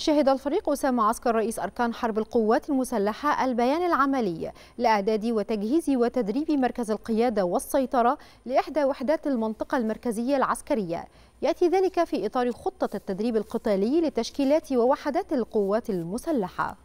شهد الفريق أسامة عسكر رئيس أركان حرب القوات المسلحة البيان العملي لإعداد وتجهيز وتدريب مركز القيادة والسيطرة لإحدى وحدات المنطقة المركزية العسكرية يأتي ذلك في إطار خطة التدريب القتالي لتشكيلات ووحدات القوات المسلحة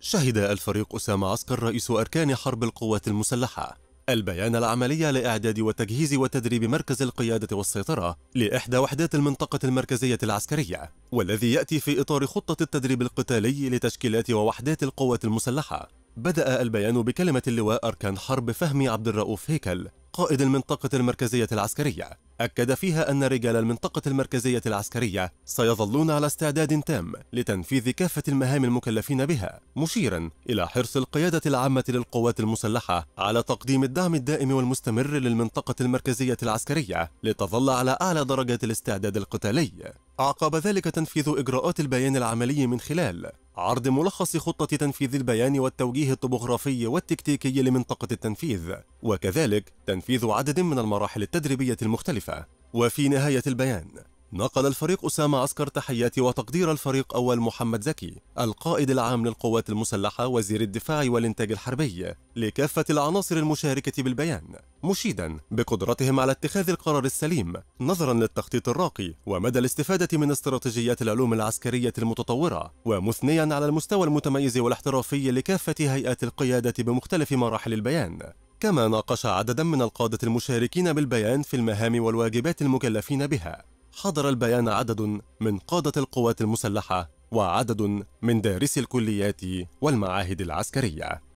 شهد الفريق أسامة عسكر رئيس أركان حرب القوات المسلحة البيان العملي لإعداد وتجهيز وتدريب مركز القيادة والسيطرة لإحدى وحدات المنطقة المركزية العسكرية والذي يأتي في إطار خطة التدريب القتالي لتشكيلات ووحدات القوات المسلحة بدأ البيان بكلمة اللواء أركان حرب فهمي عبد الرؤوف هيكل قائد المنطقة المركزية العسكرية أكد فيها أن رجال المنطقة المركزية العسكرية سيظلون على استعداد تام لتنفيذ كافة المهام المكلفين بها مشيرا إلى حرص القيادة العامة للقوات المسلحة على تقديم الدعم الدائم والمستمر للمنطقة المركزية العسكرية لتظل على أعلى درجات الاستعداد القتالي عقب ذلك تنفيذ إجراءات البيان العملي من خلال عرض ملخص خطة تنفيذ البيان والتوجيه الطبوغرافي والتكتيكي لمنطقة التنفيذ وكذلك تنفيذ عدد من المراحل التدريبية المختلفة وفي نهاية البيان نقل الفريق أسامة عسكر تحيات وتقدير الفريق أول محمد زكي القائد العام للقوات المسلحة وزير الدفاع والإنتاج الحربي لكافة العناصر المشاركة بالبيان مشيدا بقدرتهم على اتخاذ القرار السليم نظرا للتخطيط الراقي ومدى الاستفادة من استراتيجيات العلوم العسكرية المتطورة ومثنيا على المستوى المتميز والاحترافي لكافة هيئات القيادة بمختلف مراحل البيان كما ناقش عددا من القادة المشاركين بالبيان في المهام والواجبات المكلفين بها حضر البيان عدد من قادة القوات المسلحة وعدد من دارسي الكليات والمعاهد العسكرية